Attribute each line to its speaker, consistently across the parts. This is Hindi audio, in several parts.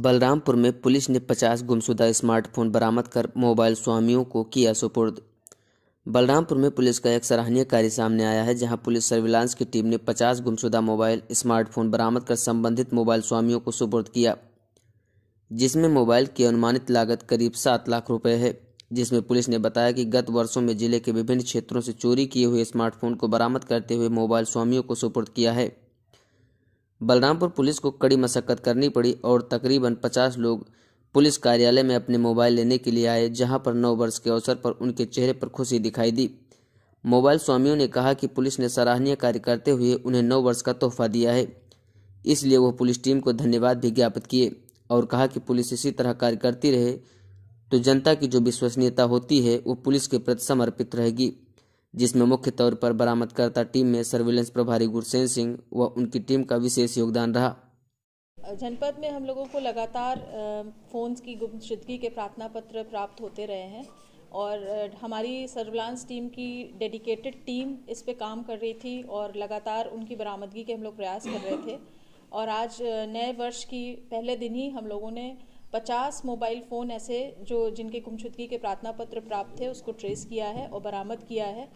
Speaker 1: बलरामपुर में पुलिस ने 50 गुमशुदा स्मार्टफोन बरामद कर मोबाइल स्वामियों को किया सुपुर्द बलरामपुर में पुलिस का एक सराहनीय कार्य सामने आया है जहां पुलिस सर्विलांस की टीम ने 50 गुमशुदा मोबाइल स्मार्टफोन बरामद कर संबंधित मोबाइल स्वामियों को सुपुर्द किया जिसमें मोबाइल की अनुमानित लागत करीब सात लाख रुपये है जिसमें पुलिस ने बताया कि गत वर्षों में जिले के विभिन्न क्षेत्रों से चोरी किए हुए स्मार्टफोन को बरामद करते हुए मोबाइल स्वामियों को सुपुर्द किया है बलरामपुर पुलिस को कड़ी मशक्कत करनी पड़ी और तकरीबन पचास लोग पुलिस कार्यालय में अपने मोबाइल लेने के लिए आए जहां पर नौ वर्ष के अवसर पर उनके चेहरे पर खुशी दिखाई दी मोबाइल स्वामियों ने कहा कि पुलिस ने सराहनीय कार्य करते हुए उन्हें नौ वर्ष का तोहफा दिया है इसलिए वह पुलिस टीम को धन्यवाद भी ज्ञापित किए और कहा कि पुलिस इसी तरह कार्य करती रहे तो जनता की जो विश्वसनीयता होती है वो पुलिस के प्रति समर्पित रहेगी जिसमें मुख्य तौर पर बरामदकर्ता टीम में सर्विलेंस प्रभारी गुरसेन सिंह व उनकी टीम का विशेष योगदान रहा
Speaker 2: जनपद में हम लोगों को लगातार फ़ोन्स की गुमशुदगी के प्रार्थना पत्र प्राप्त होते रहे हैं और हमारी सर्विलांस टीम की डेडिकेटेड टीम इस पे काम कर रही थी और लगातार उनकी बरामदगी के हम लोग प्रयास कर रहे थे और आज नए वर्ष की पहले दिन ही हम लोगों ने पचास मोबाइल फ़ोन ऐसे जो जिनके गुमशुदगी के प्रार्थना पत्र प्राप्त थे उसको ट्रेस किया है और बरामद किया है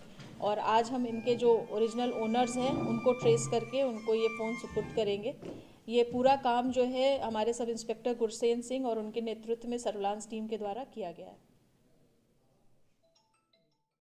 Speaker 2: और आज हम इनके जो ओरिजिनल ओनर्स हैं उनको ट्रेस करके उनको ये फ़ोन सुपुर्द करेंगे ये पूरा काम जो है हमारे सब इंस्पेक्टर गुरसेन सिंह और उनके नेतृत्व में सर्विलांस टीम के द्वारा किया गया है